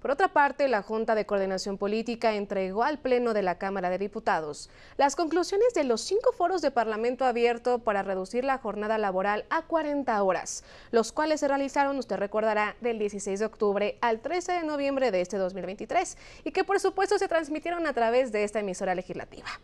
Por otra parte, la Junta de Coordinación Política entregó al Pleno de la Cámara de Diputados las conclusiones de los cinco foros de Parlamento abierto para reducir la jornada laboral a 40 horas, los cuales se realizaron, usted recordará, del 16 de octubre al 13 de noviembre de este 2023 y que por supuesto se transmitieron a través de esta emisora legislativa.